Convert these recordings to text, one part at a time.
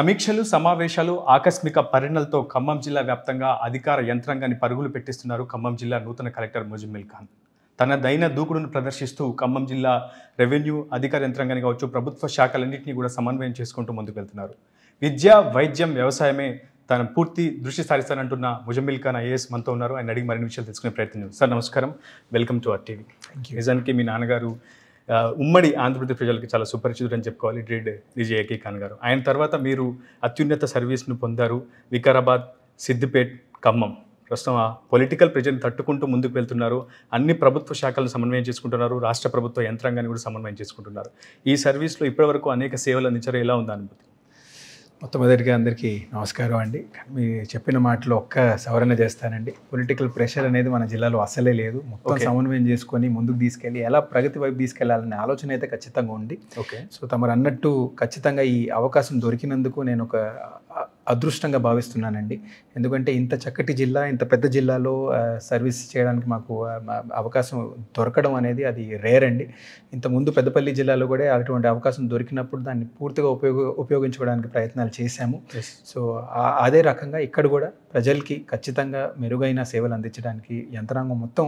సమీక్షలు సమావేశాలు ఆకస్మిక పరిణలతో ఖమ్మం జిల్లా వ్యాప్తంగా అధికార యంత్రాంగాన్ని పరుగులు పెట్టిస్తున్నారు ఖమ్మం జిల్లా నూతన కలెక్టర్ ముజమిల్ ఖాన్ తన దైన దూకుడును ప్రదర్శిస్తూ ఖమ్మం జిల్లా రెవెన్యూ అధికార యంత్రాంగాన్ని కావచ్చు ప్రభుత్వ శాఖలన్నింటినీ కూడా సమన్వయం చేసుకుంటూ ముందుకు వెళ్తున్నారు విద్య వైద్యం వ్యవసాయమే తన పూర్తి దృష్టి సారిస్తానంటున్న ముజమిల్ ఖాన్ ఐఏఎస్ మనతో ఉన్నారు ఆయన అడిగి మరిన్ని విషయాలు తెలుసుకునే ప్రయత్నం సార్ నమస్కారం వెల్కమ్ టు ఆర్ టీవీ నిజానికి మీ నాన్నగారు ఉమ్మడి ఆంధ్రప్రదేశ్ ప్రజలకి చాలా సుపరిచితుడు అని చెప్పుకోవాలి డ్రీడ్ డిజే ఏకే ఖాన్ గారు ఆయన తర్వాత మీరు అత్యున్నత సర్వీస్ను పొందారు వికారాబాద్ సిద్దిపేట్ ఖమ్మం ప్రస్తుతం ఆ పొలిటికల్ ప్రెజర్ని తట్టుకుంటూ ముందుకు వెళ్తున్నారు అన్ని ప్రభుత్వ శాఖలను సమన్వయం చేసుకుంటున్నారు రాష్ట్ర ప్రభుత్వ యంత్రాంగాన్ని కూడా సమన్వయం చేసుకుంటున్నారు ఈ సర్వీస్లో ఇప్పటివరకు అనేక సేవలు అందించారు ఎలా ఉందా అనుభూతి మొట్టమొదటిగా అందరికీ నమస్కారం అండి మీ చెప్పిన మాటలు ఒక్క సవరణ చేస్తానండి పొలిటికల్ ప్రెషర్ అనేది మన జిల్లాలో అసలే లేదు మొత్తం సమన్వయం చేసుకొని ముందుకు తీసుకెళ్ళి ఎలా ప్రగతి వైపు తీసుకెళ్లాలనే ఆలోచన అయితే ఖచ్చితంగా ఉంది ఓకే సో తమరు అన్నట్టు ఖచ్చితంగా ఈ అవకాశం దొరికినందుకు నేను ఒక అదృష్టంగా భావిస్తున్నానండి ఎందుకంటే ఇంత చక్కటి జిల్లా ఇంత పెద్ద జిల్లాలో సర్వీస్ చేయడానికి మాకు అవకాశం దొరకడం అనేది అది రేర్ అండి ఇంతకుముందు పెద్దపల్లి జిల్లాలో కూడా అటువంటి అవకాశం దొరికినప్పుడు దాన్ని పూర్తిగా ఉపయోగ ఉపయోగించుకోవడానికి ప్రయత్నాలు చేశాము సో అదే రకంగా ఇక్కడ కూడా ప్రజలకి ఖచ్చితంగా మెరుగైన సేవలు అందించడానికి యంత్రాంగం మొత్తం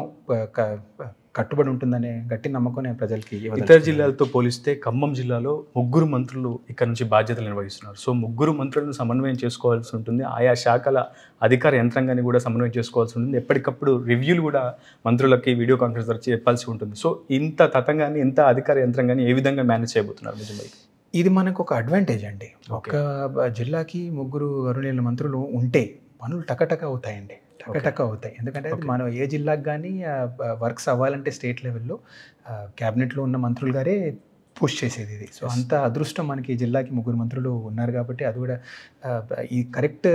కట్టుబడి ఉంటుందనే గట్టి నమ్మకం ప్రజలకి ఇతర జిల్లాలతో పోలిస్తే ఖమ్మం జిల్లాలో ముగ్గురు మంత్రులు ఇక్కడ నుంచి బాధ్యతలు నిర్వహిస్తున్నారు సో ముగ్గురు మంత్రులను సమన్వయం చేసుకోవాల్సి ఉంటుంది ఆయా శాఖల అధికార యంత్రాంగాన్ని కూడా సమన్వయం చేసుకోవాల్సి ఉంటుంది ఎప్పటికప్పుడు రివ్యూలు కూడా మంత్రులకి వీడియో కాన్ఫరెన్స్ ద్వారా చెప్పాల్సి ఉంటుంది సో ఇంత తతంగాన్ని ఇంత అధికార యంత్రాంగాన్ని ఏ విధంగా మేనేజ్ చేయబోతున్నారు నిజమై ఇది మనకు ఒక అడ్వాంటేజ్ అండి ఒక జిల్లాకి ముగ్గురు అరుణేళ్ళ మంత్రులు ఉంటే పనులు టకటక అవుతాయండి టకటక అవుతాయి ఎందుకంటే అది మనం ఏ జిల్లాకు కానీ వర్క్స్ అవ్వాలంటే స్టేట్ లెవెల్లో క్యాబినెట్లో ఉన్న మంత్రులు గారే పుష్ చేసేది ఇది సో అంత అదృష్టం మనకి జిల్లాకి ముగ్గురు మంత్రులు ఉన్నారు కాబట్టి అది కూడా ఈ కరెక్ట్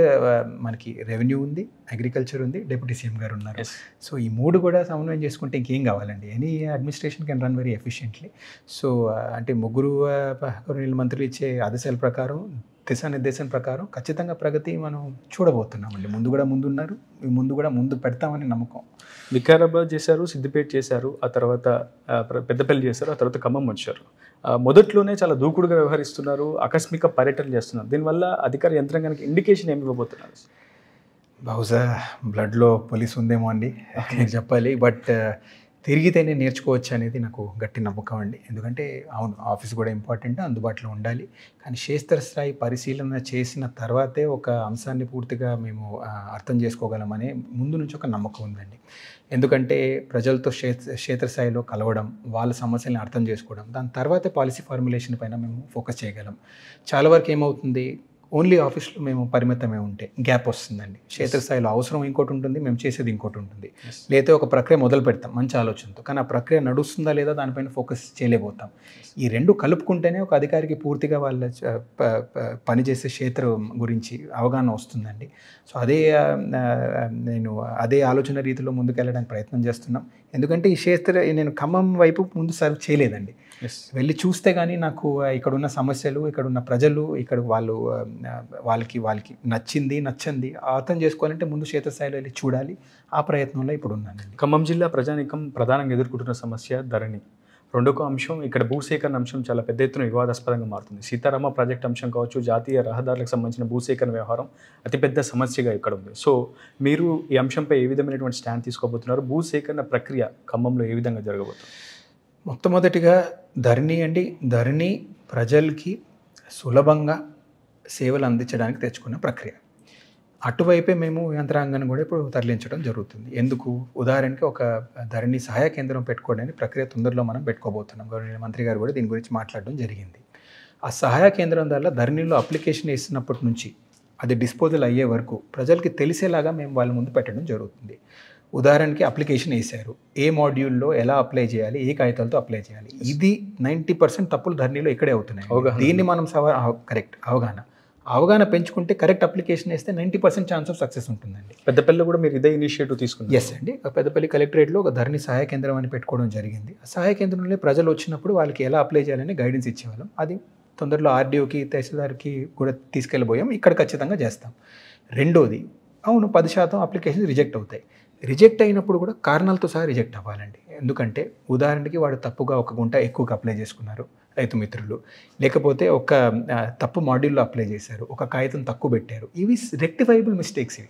మనకి రెవెన్యూ ఉంది అగ్రికల్చర్ ఉంది డిప్యూటీ సీఎం గారు ఉన్నారు సో ఈ మూడు కూడా సమన్వయం చేసుకుంటే ఇంకేం కావాలండి any administration can run very efficiently so అంటే ముగ్గురు మంత్రులు ఇచ్చే ఆదేశాల ప్రకారం దిశానిర్దేశం ప్రకారం ఖచ్చితంగా ప్రగతి మనం చూడబోతున్నామండి ముందు కూడా ముందు ఉన్నారు ముందు కూడా ముందు పెడతామని నమ్మకం వికారాబాద్ చేశారు సిద్దిపేట చేశారు ఆ తర్వాత పెద్దపల్లి చేశారు ఆ తర్వాత ఖమ్మం వచ్చారు మొదట్లోనే చాలా దూకుడుగా వ్యవహరిస్తున్నారు ఆకస్మిక పర్యటన చేస్తున్నారు దీనివల్ల అధికార యంత్రాంగానికి ఇండికేషన్ ఏమి ఇవ్వబోతున్నారు బహుశా బ్లడ్లో పోలీస్ ఉందేమో అండి చెప్పాలి బట్ తిరిగితేనే నేర్చుకోవచ్చు అనేది నాకు గట్టి నమ్మకం అండి ఎందుకంటే అవును ఆఫీస్ కూడా ఇంపార్టెంట్ అందుబాటులో ఉండాలి కానీ క్షేత్రస్థాయి పరిశీలన చేసిన తర్వాతే ఒక అంశాన్ని పూర్తిగా మేము అర్థం చేసుకోగలమనే ముందు నుంచి ఒక నమ్మకం ఉందండి ఎందుకంటే ప్రజలతో క్షేత్రస్థాయిలో కలవడం వాళ్ళ సమస్యలను అర్థం చేసుకోవడం దాని తర్వాతే పాలసీ ఫార్ములేషన్ పైన మేము ఫోకస్ చేయగలం చాలా వరకు ఏమవుతుంది ఓన్లీ ఆఫీస్లో మేము పరిమితమే ఉంటే గ్యాప్ వస్తుందండి క్షేత్రస్థాయిలో అవసరం ఇంకోటి ఉంటుంది మేము చేసేది ఇంకోటి ఉంటుంది లేదా ఒక ప్రక్రియ మొదలు పెడతాం మంచి ఆలోచనతో కానీ ఆ ప్రక్రియ నడుస్తుందా లేదా దానిపైన ఫోకస్ చేయలేకపోతాం ఈ రెండు కలుపుకుంటేనే ఒక అధికారికి పూర్తిగా వాళ్ళ పనిచేసే క్షేత్రం గురించి అవగాహన వస్తుందండి సో అదే నేను అదే ఆలోచన రీతిలో ముందుకెళ్ళడానికి ప్రయత్నం చేస్తున్నాం ఎందుకంటే ఈ క్షేత్ర నేను ఖమ్మం వైపు ముందు సర్వ్ చేయలేదండి వెళ్ళి చూస్తే కానీ నాకు ఇక్కడున్న సమస్యలు ఇక్కడున్న ప్రజలు ఇక్కడ వాళ్ళు వాళ్ళకి వాళ్ళకి నచ్చింది నచ్చంది అర్థం చేసుకోవాలంటే ముందు క్షేత్రస్థాయిలో వెళ్ళి చూడాలి ఆ ప్రయత్నంలో ఇప్పుడు ఉన్నాను ఖమ్మం జిల్లా ప్రజానికం ప్రధానంగా ఎదుర్కొంటున్న సమస్య ధరణి రెండొక అంశం ఇక్కడ భూసేకరణ అంశం చాలా పెద్ద ఎత్తున వివాదాస్పదంగా మారుతుంది సీతారామ ప్రాజెక్ట్ అంశం కావచ్చు జాతీయ రహదారులకు సంబంధించిన భూసేకరణ వ్యవహారం అతిపెద్ద సమస్యగా ఇక్కడ ఉంది సో మీరు ఈ అంశంపై ఏ విధమైనటువంటి స్టాండ్ తీసుకోబోతున్నారు భూసేకరణ ప్రక్రియ ఖమ్మంలో ఏ విధంగా జరగబోతుంది మొట్టమొదటిగా ధరణి అండి ధరణి ప్రజలకి సులభంగా సేవలు అందించడానికి తెచ్చుకున్న ప్రక్రియ అటువైపే మేము యంత్రాంగాన్ని కూడా ఇప్పుడు తరలించడం జరుగుతుంది ఎందుకు ఉదాహరణకి ఒక ధరణి సహాయ కేంద్రం పెట్టుకోవడానికి ప్రక్రియ తొందరలో మనం పెట్టుకోబోతున్నాం గవర్నమెంట్ మంత్రి గారు కూడా దీని గురించి మాట్లాడడం జరిగింది ఆ సహాయ కేంద్రం ద్వారా ధరణిలో అప్లికేషన్ వేసినప్పటి నుంచి అది డిస్పోజల్ అయ్యే వరకు ప్రజలకి తెలిసేలాగా మేము వాళ్ళ ముందు పెట్టడం జరుగుతుంది ఉదాహరణకి అప్లికేషన్ వేశారు ఏ మాడ్యూల్లో ఎలా అప్లై చేయాలి ఏ కాగితాలతో అప్లై చేయాలి ఇది నైంటీ పర్సెంట్ తప్పులు ధరణిలో ఇక్కడే అవుతున్నాయి దీన్ని మనం సవా కరెక్ట్ అవగాహన అవగాహన పెంచుకుంటే కరెక్ట్ అప్లికేషన్ వేస్తే ninety percent chance of success ఉంటుందండి పెద్దపల్లి కూడా మీరు ఇదే ఇనిషియేటివ్ తీసుకుంది ఎస్ అండి పెద్దపల్లి కలెక్టరేట్లో ఒక ధరణి సహాయ కేంద్రం అని పెట్టుకోవడం జరిగింది సహాయ కేంద్రంలో ప్రజలు వచ్చినప్పుడు వాళ్ళకి ఎలా అప్లై చేయాలని గైడెన్స్ ఇచ్చేవాళ్ళం అది తొందరలో ఆర్డీఓకి తహసీల్దార్కి కూడా తీసుకెళ్ళబోయాం ఇక్కడ ఖచ్చితంగా చేస్తాం రెండోది అవును పది శాతం అప్లికేషన్స్ రిజెక్ట్ అవుతాయి రిజెక్ట్ అయినప్పుడు కూడా కారణాలతో సహా రిజెక్ట్ అవ్వాలండి ఎందుకంటే ఉదాహరణకి వాడు తప్పుగా ఒక గుంట ఎక్కువగా అప్లై చేసుకున్నారు రైతు మిత్రులు లేకపోతే ఒక తప్పు మాడ్యూల్లో అప్లై చేశారు ఒక కాగితం తక్కువ పెట్టారు ఇవి రెక్టిఫైబుల్ మిస్టేక్స్ ఇవి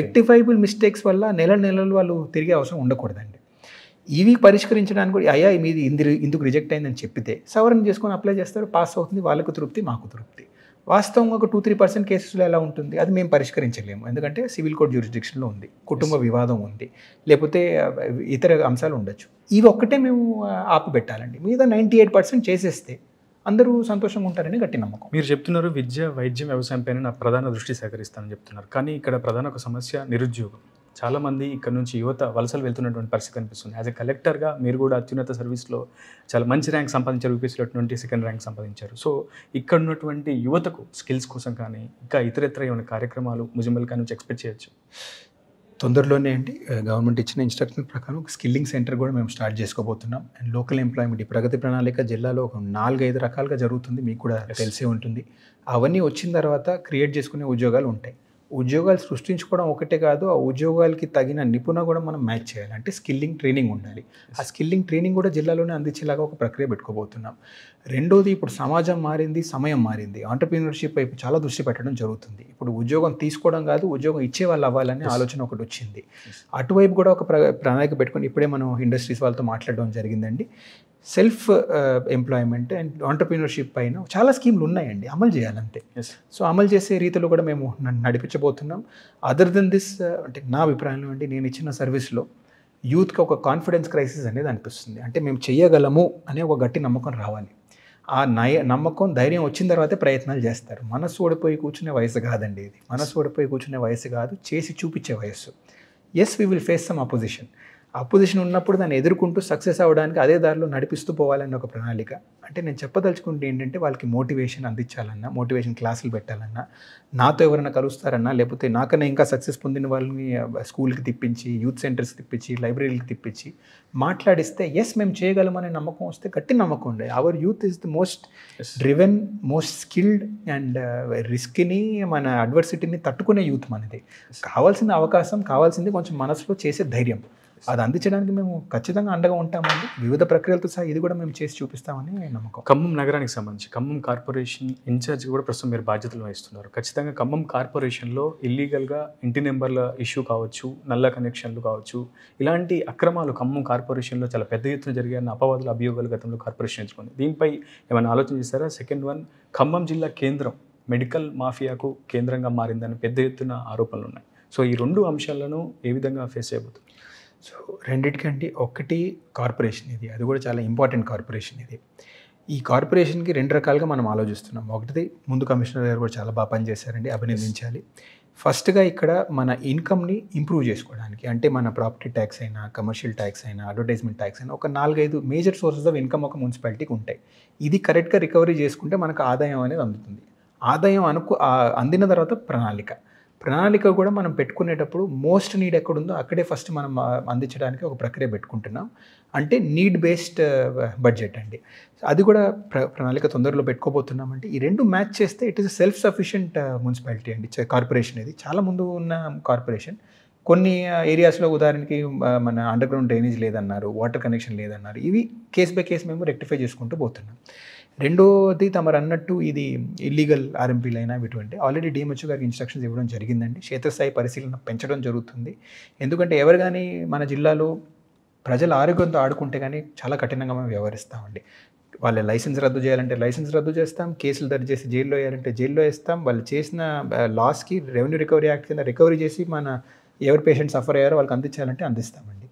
రెక్టిఫైబుల్ మిస్టేక్స్ వల్ల నెల నెలలు వాళ్ళు తిరిగే అవసరం ఉండకూడదండి ఇవి పరిష్కరించడానికి కూడా అయ్యా మీది ఇందు ఇందుకు రిజెక్ట్ అయిందని చెప్పితే సవరణ చేసుకొని అప్లై చేస్తారు పాస్ అవుతుంది వాళ్ళకు తృప్తి మాకు తృప్తి వాస్తవంగా ఒక టూ త్రీ పర్సెంట్ కేసెస్లో ఎలా ఉంటుంది అది మేము పరిష్కరించలేము ఎందుకంటే సివిల్ కోడ్ జ్యూరిస్డిక్షన్లో ఉంది కుటుంబ వివాదం ఉంది లేకపోతే ఇతర అంశాలు ఉండొచ్చు ఇవి ఒక్కటే మేము ఆపుపెట్టాలండి మీద నైంటీ ఎయిట్ పర్సెంట్ చేసేస్తే అందరూ సంతోషంగా ఉంటారని గట్టి నమ్మకం మీరు చెప్తున్నారు విద్య వైద్యం వ్యవసాయం పైన నా ప్రధాన దృష్టి సేకరిస్తానని చెప్తున్నారు కానీ ఇక్కడ ప్రధాన ఒక సమస్య నిరుద్యోగం చాలామంది ఇక్కడ నుంచి యువత వలసలు వెళ్తున్నటువంటి పరిస్థితి కనిపిస్తుంది యాజ్ ఎ కలెక్టర్గా మీరు కూడా అత్యున్నత సర్వీస్లో చాలా మంచి ర్యాంక్ సంపాదించారు యూపీఎస్లో అటువంటి సెకండ్ ర్యాంక్ సంపాదించారు సో ఇక్కడ ఉన్నటువంటి యువతకు స్కిల్స్ కోసం కానీ ఇంకా ఇతరత్ర ఏమైనా కార్యక్రమాలు ముజమల్ నుంచి ఎక్స్పెక్ట్ చేయొచ్చు తొందరలోనే అండి గవర్నమెంట్ ఇచ్చిన ఇన్స్ట్రక్షన్ ప్రకారం స్కిల్లింగ్ సెంటర్ కూడా మేము స్టార్ట్ చేసుకోబోతున్నాం అండ్ లోకల్ ఎంప్లాయ్మెంట్ ఈ ప్రగతి ప్రణాళిక జిల్లాలో ఒక నాలుగైదు రకాలుగా జరుగుతుంది మీకు కూడా తెలిసే ఉంటుంది అవన్నీ వచ్చిన తర్వాత క్రియేట్ చేసుకునే ఉద్యోగాలు ఉంటాయి ఉద్యోగాలు సృష్టించుకోవడం ఒకటే కాదు ఆ ఉద్యోగాలకి తగిన నిపుణ కూడా మనం మ్యాచ్ చేయాలి అంటే స్కిల్లింగ్ ట్రైనింగ్ ఉండాలి ఆ స్కిల్లింగ్ ట్రైనింగ్ కూడా జిల్లాలోనే అందించేలాగా ఒక ప్రక్రియ పెట్టుకోబోతున్నాం రెండోది ఇప్పుడు సమాజం మారింది సమయం మారింది ఆంటర్ప్రీనర్షిప్ వైపు చాలా దృష్టి పెట్టడం జరుగుతుంది ఇప్పుడు ఉద్యోగం తీసుకోవడం కాదు ఉద్యోగం ఇచ్చే వాళ్ళు అవ్వాలనే ఆలోచన ఒకటి వచ్చింది అటువైపు కూడా ఒక ప్ర ప్రణాళిక పెట్టుకొని ఇప్పుడే మనం ఇండస్ట్రీస్ వాళ్ళతో మాట్లాడడం జరిగిందండి సెల్ఫ్ ఎంప్లాయ్మెంట్ అండ్ ఆంటర్ప్రీనర్షిప్ పైన చాలా స్కీమ్లు ఉన్నాయండి అమలు చేయాలంటే సో అమలు చేసే రీతిలో కూడా మేము నడిపించబోతున్నాం అదర్ దెన్ దిస్ అంటే నా అభిప్రాయంలో అండి నేను ఇచ్చిన సర్వీస్లో యూత్కి ఒక కాన్ఫిడెన్స్ క్రైసిస్ అనేది అనిపిస్తుంది అంటే మేము చేయగలము అనే ఒక గట్టి నమ్మకం రావాలి ఆ నయ నమ్మకం ధైర్యం వచ్చిన తర్వాతే ప్రయత్నాలు చేస్తారు మనసు ఓడిపోయి కూర్చునే వయసు కాదండి ఇది మనసు ఓడిపోయి కూర్చునే వయసు కాదు చేసి చూపించే వయస్సు as we will face some opposition opposition ఉన్నప్పుడు దాన్ని ఎదుర్కొంటూ సక్సెస్ అవ్వడానికి అదే దారిలో నడిపిస్తూ పోవాలన్న ఒక ప్రణాళిక అంటే నేను చెప్పదలుచుకుంటే ఏంటంటే వాళ్ళకి మోటివేషన్ అందించాలన్నా మోటివేషన్ క్లాసులు పెట్టాలన్నా నాతో ఎవరైనా కలుస్తారన్నా లేకపోతే నాకన్నా ఇంకా సక్సెస్ పొందిన వాళ్ళని స్కూల్కి తిప్పించి యూత్ సెంటర్స్ తిప్పించి లైబ్రరీకి తిప్పించి మాట్లాడిస్తే ఎస్ మేము చేయగలమనే నమ్మకం వస్తే గట్టి నమ్మకం ఉండే our youth is the most driven most skilled and రిస్క్ని మన అడ్వర్సిటీని తట్టుకునే యూత్ మనది కావాల్సిన అవకాశం కావాల్సింది కొంచెం మనసులో చేసే ధైర్యం అది అందించడానికి మేము ఖచ్చితంగా అండగా ఉంటామండి వివిధ ప్రక్రియలతో సహా ఇది కూడా మేము చేసి చూపిస్తామని నమ్మకం ఖమ్మం నగరానికి సంబంధించి ఖమ్మం కార్పొరేషన్ ఇన్ఛార్జ్ కూడా ప్రస్తుతం మీరు బాధ్యతలు వహిస్తున్నారు ఖచ్చితంగా ఖమ్మం కార్పొరేషన్లో ఇల్లీగల్గా ఇంటి నెంబర్ల ఇష్యూ కావచ్చు నల్ల కనెక్షన్లు కావచ్చు ఇలాంటి అక్రమాలు ఖమ్మం కార్పొరేషన్లో చాలా పెద్ద ఎత్తున జరిగాయని అపవాదుల అభియోగాలు గతంలో కార్పొరేషన్ ఎంచుకుంది దీనిపై ఏమైనా ఆలోచన చేస్తారా సెకండ్ వన్ ఖమ్మం జిల్లా కేంద్రం మెడికల్ మాఫియాకు కేంద్రంగా మారిందని పెద్ద ఎత్తున ఆరోపణలు ఉన్నాయి సో ఈ రెండు అంశాలను ఏ విధంగా ఫేస్ అయిపోతుంది సో రెండిటికంటే ఒకటి కార్పొరేషన్ ఇది అది కూడా చాలా ఇంపార్టెంట్ కార్పొరేషన్ ఇది ఈ కార్పొరేషన్కి రెండు రకాలుగా మనం ఆలోచిస్తున్నాం ఒకటిది ముందు కమిషనర్ గారు కూడా చాలా బాగా పనిచేశారండి అభినందించాలి ఫస్ట్గా ఇక్కడ మన ఇన్కమ్ని ఇంప్రూవ్ చేసుకోవడానికి అంటే మన ప్రాపర్టీ ట్యాక్స్ అయినా కమర్షియల్ ట్యాక్స్ అయినా అడ్వర్టైజ్మెంట్ ట్యాక్స్ అయినా ఒక నాలుగైదు మేజర్ సోర్సెస్ ఆఫ్ ఇన్కమ్ ఒక మున్సిపాలిటీకి ఉంటాయి ఇది కరెక్ట్గా రికవరీ చేసుకుంటే మనకు ఆదాయం అనేది అందుతుంది ఆదాయం అనుకు అందిన తర్వాత ప్రణాళిక ప్రణాళిక కూడా మనం పెట్టుకునేటప్పుడు మోస్ట్ నీడ్ ఎక్కడుందో అక్కడే ఫస్ట్ మనం అందించడానికి ఒక ప్రక్రియ పెట్టుకుంటున్నాం అంటే నీడ్ బేస్డ్ బడ్జెట్ అండి అది కూడా ప్ర ప్రణాళిక తొందరలో పెట్టుకోబోతున్నామంటే ఈ రెండు మ్యాచ్ చేస్తే it is self sufficient municipality అండి కార్పొరేషన్ ఇది చాలా ముందు ఉన్న కార్పొరేషన్ కొన్ని ఏరియాస్లో ఉదాహరణకి మన అండర్గ్రౌండ్ డ్రైనేజ్ లేదన్నారు వాటర్ కనెక్షన్ లేదన్నారు ఇవి కేస్ బై కేస్ మేము రెక్టిఫై చేసుకుంటూ పోతున్నాం రెండోది తమరు అన్నట్టు ఇది ఇల్లీగల్ ఆర్ఎంపీలు అయినా ఇటువంటి ఆల్రెడీ డిఎంహెచ్ గారికి ఇన్స్ట్రక్షన్స్ ఇవ్వడం జరిగిందండి క్షేత్రస్థాయి పరిశీలన పెంచడం జరుగుతుంది ఎందుకంటే ఎవరు కానీ మన జిల్లాలో ప్రజల ఆరోగ్యంతో ఆడుకుంటే కానీ చాలా కఠినంగా మేము వ్యవహరిస్తామండి వాళ్ళ లైసెన్స్ రద్దు చేయాలంటే లైసెన్స్ రద్దు చేస్తాం కేసులు దర్జ్ చేసి జైల్లో వేయాలంటే జైల్లో వేస్తాం వాళ్ళు చేసిన లాస్కి రెవెన్యూ రికవరీ యాక్ట్ కింద రికవరీ చేసి మన ఎవరు పేషెంట్ సఫర్ అయ్యారో వాళ్ళకి అందించాలంటే అందిస్తామండి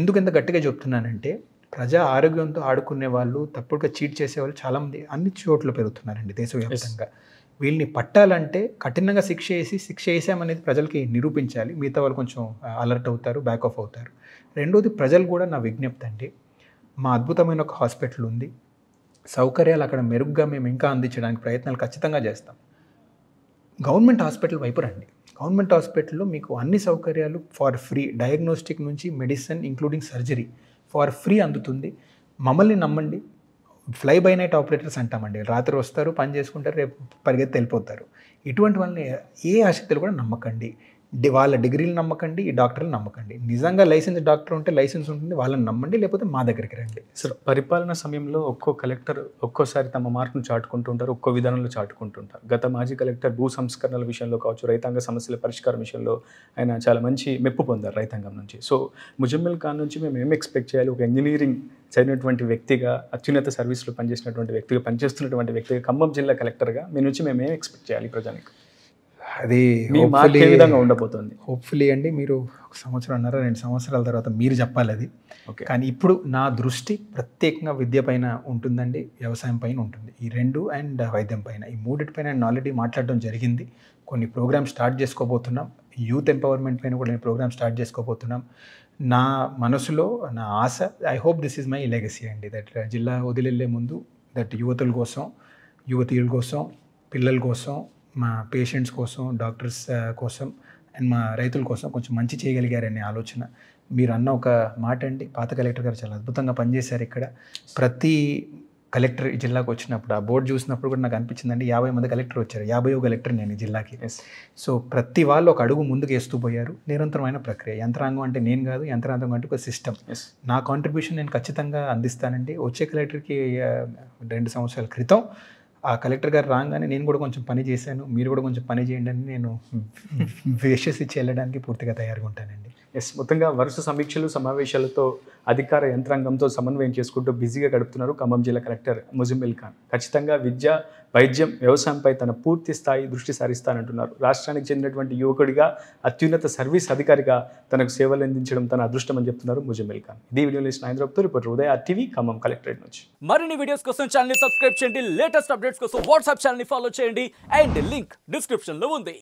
ఎందుకు ఇంత గట్టిగా చెప్తున్నానంటే ప్రజా ఆరోగ్యంతో ఆడుకునే వాళ్ళు తప్పుడుగా చీట్ చేసేవాళ్ళు చాలామంది అన్ని చోట్ల పెరుగుతున్నారండి దేశవ్యాప్తంగా వీళ్ళని పట్టాలంటే కఠినంగా శిక్ష వేసి శిక్ష వేసామనేది ప్రజలకి నిరూపించాలి మిగతా వాళ్ళు కొంచెం అలర్ట్ అవుతారు బ్యాక్ ఆఫ్ అవుతారు రెండోది ప్రజలు కూడా నా విజ్ఞప్తి అండి మా అద్భుతమైన ఒక హాస్పిటల్ ఉంది సౌకర్యాలు అక్కడ మెరుగ్గా మేము ఇంకా అందించడానికి ప్రయత్నాలు ఖచ్చితంగా చేస్తాం గవర్నమెంట్ హాస్పిటల్ వైపు రండి గవర్నమెంట్ హాస్పిటల్లో మీకు అన్ని సౌకర్యాలు ఫార్ ఫ్రీ డయాగ్నోస్టిక్ నుంచి medicine including surgery for free అందుతుంది మమ్మల్ని నమ్మండి ఫ్లై బై నైట్ ఆపరేటర్స్ అంటామండి రాత్రి వస్తారు పని చేసుకుంటారు రేపు పరిగెత్తి వెళ్ళిపోతారు ఇటువంటి వాళ్ళని ఏ ఆసక్తులు కూడా నమ్మకండి వాళ్ళ డిగ్రీలు నమ్మకండి ఈ డాక్టర్లు నమ్మకండి నిజంగా లైసెన్స్ డాక్టర్ ఉంటే లైసెన్స్ ఉంటుంది వాళ్ళని నమ్మండి లేకపోతే మా దగ్గరికి రండి సార్ పరిపాలన సమయంలో ఒక్కో కలెక్టర్ ఒక్కోసారి తమ మార్కును చాటుకుంటుంటారు ఒక్కో విధానంలో చాటుకుంటుంటారు గత మాజీ కలెక్టర్ భూ సంస్కరణల విషయంలో కావచ్చు రైతాంగ సమస్యల పరిష్కారం విషయంలో ఆయన చాలా మంచి మెప్పు పొందారు రైతాంగం నుంచి సో ముజమ్మిల్ ఖాన్ నుంచి మేము ఏం ఎక్స్పెక్ట్ చేయాలి ఒక ఇంజనీరింగ్ చదివినటువంటి వ్యక్తిగా అత్యున్నత సర్వీసులు పనిచేసినటువంటి వ్యక్తిగా పనిచేస్తున్నటువంటి వ్యక్తిగా ఖమ్మం జిల్లా కలెక్టర్గా మీ నుంచి మేము ఏం ఎక్స్పెక్ట్ చేయాలి ప్రజానికి అది విధంగా ఉండబోతుంది హోప్ఫుల్లీ అండి మీరు ఒక అన్నారు రెండు సంవత్సరాల తర్వాత మీరు చెప్పాలి అది కానీ ఇప్పుడు నా దృష్టి ప్రత్యేకంగా విద్య పైన ఉంటుందండి వ్యవసాయం పైన ఉంటుంది ఈ రెండు అండ్ వైద్యం పైన ఈ మూడింటి పైన నేను ఆల్రెడీ మాట్లాడడం జరిగింది కొన్ని ప్రోగ్రామ్స్ స్టార్ట్ చేసుకోబోతున్నాం యూత్ ఎంపవర్మెంట్ పైన కూడా నేను ప్రోగ్రామ్ స్టార్ట్ చేసుకోబోతున్నాం నా మనసులో నా ఆశ I hope this is my legacy అండి దట్ జిల్లా వదిలెళ్ళే ముందు దట్ యువతుల కోసం యువతీయుల కోసం పిల్లల కోసం మా పేషెంట్స్ కోసం డాక్టర్స్ uh, కోసం అండ్ మా రైతుల కోసం కొంచెం మంచి చేయగలిగారనే ఆలోచన మీరు అన్న ఒక మాట అండి పాత కలెక్టర్ గారు చాలా అద్భుతంగా పనిచేశారు ఇక్కడ ప్రతి కలెక్టర్ ఈ జిల్లాకు వచ్చినప్పుడు ఆ బోర్డు చూసినప్పుడు కూడా నాకు అనిపించిందండి యాభై మంది కలెక్టర్ వచ్చారు యాభై కలెక్టర్ నేను ఈ జిల్లాకి సో ప్రతి వాళ్ళు ఒక అడుగు ముందుకు వేస్తూ పోయారు నిరంతరమైన ప్రక్రియ యంత్రాంగం అంటే నేను కాదు యంత్రాంగం అంటే ఒక సిస్టమ్ నా కాంట్రిబ్యూషన్ నేను ఖచ్చితంగా అందిస్తానండి వచ్చే కలెక్టర్కి uh, రెండు సంవత్సరాల క్రితం ఆ కలెక్టర్ గారు రాగానే నేను కూడా కొంచెం పని చేశాను మీరు కూడా కొంచెం పని చేయండి అని నేను విషెస్ ఇచ్చి వెళ్ళడానికి పూర్తిగా తయారుగా ఉంటానండి ఎస్ మొత్తంగా వరుస సమీక్షలు సమావేశాలతో అధికార యంత్రాంగంతో సమన్వయం చేసుకుంటూ బిజీగా గడుపుతున్నారు ఖమ్మం జిల్లా కలెక్టర్ ముజిమిల్ ఖాన్ ఖచ్చితంగా విద్య వైద్యం వ్యవసాయంపై తన పూర్తి స్థాయి దృష్టి సారిస్తానంటున్నారు రాష్ట్రానికి చెందినటువంటి యువకుడిగా అత్యున్నత సర్వీస్ అధికారిగా తనకు సేవలు అందించడం తన అదృష్టం అని చెప్తున్నారు ముజిమిల్ ఖాన్ ఇది వీడియో లిస్ట్ నాయంద్రప్తో reporter Udaya TV Khammam collectorate నుంచి మరిన్ని వీడియోస్ కోసం ఛానల్ సబ్స్క్రైబ్ చేయండి లేటెస్ట్ అప్డేట్స్ కోసం వాట్సాప్ ఛానల్ ఫాలో చేయండి అండ్ లింక్ డిస్క్రిప్షన్లో ఉంది